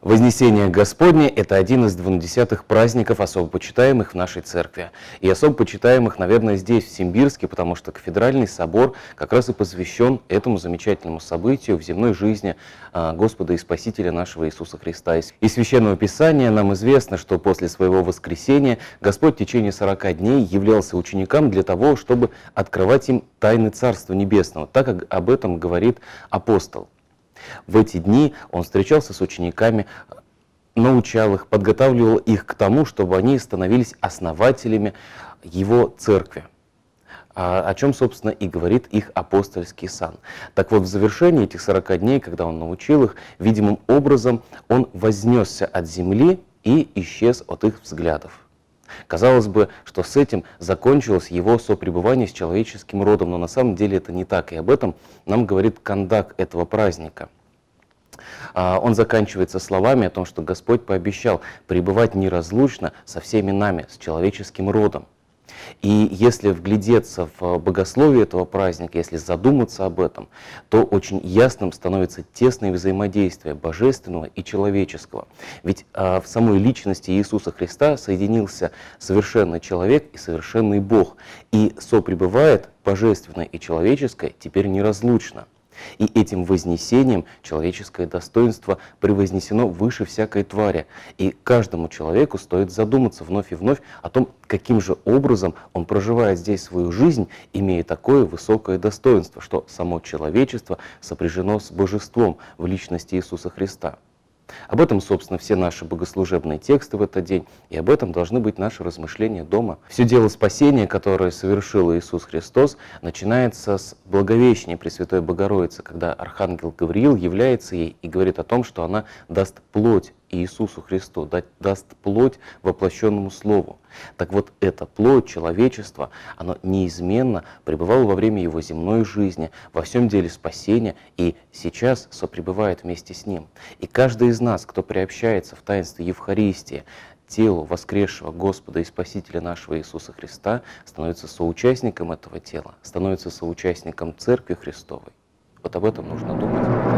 Вознесение Господне – это один из двунадесятых праздников, особо почитаемых в нашей церкви. И особо почитаемых, наверное, здесь, в Симбирске, потому что кафедральный собор как раз и посвящен этому замечательному событию в земной жизни а, Господа и Спасителя нашего Иисуса Христа. Из Священного Писания нам известно, что после своего воскресения Господь в течение 40 дней являлся ученикам для того, чтобы открывать им тайны Царства Небесного, так как об этом говорит апостол. В эти дни он встречался с учениками, э, научал их, подготавливал их к тому, чтобы они становились основателями его церкви а, о чем, собственно, и говорит их апостольский сан. Так вот, в завершении этих 40 дней, когда он научил их, видимым образом он вознесся от земли и исчез от их взглядов. Казалось бы, что с этим закончилось его сопребывание с человеческим родом, но на самом деле это не так, и об этом нам говорит кондак этого праздника. А, он заканчивается словами о том, что Господь пообещал пребывать неразлучно со всеми нами, с человеческим родом. И если вглядеться в э, богословие этого праздника, если задуматься об этом, то очень ясным становится тесное взаимодействие божественного и человеческого. Ведь а, в самой личности Иисуса Христа соединился совершенный человек и совершенный Бог. И сопребывает божественное и человеческое теперь неразлучно – и этим вознесением человеческое достоинство превознесено выше всякой твари. И каждому человеку стоит задуматься вновь и вновь о том, каким же образом он проживает здесь свою жизнь, имея такое высокое достоинство, что само человечество сопряжено с божеством в личности Иисуса Христа. Об этом, собственно, все наши богослужебные тексты в этот день, и об этом должны быть наши размышления дома. Все дело спасения, которое совершил Иисус Христос, начинается с Благовещения Пресвятой Богородицы, когда Архангел Гавриил является ей и говорит о том, что она даст плоть Иисусу Христу, даст плоть воплощенному Слову. Так вот, эта плоть, человечества, оно неизменно пребывало во время его земной жизни, во всем деле спасения, и сейчас сопребывает вместе с ним. И каждый из нас, кто приобщается в таинстве Евхаристии, телу воскресшего Господа и Спасителя нашего Иисуса Христа, становится соучастником этого тела, становится соучастником Церкви Христовой. Вот об этом нужно думать.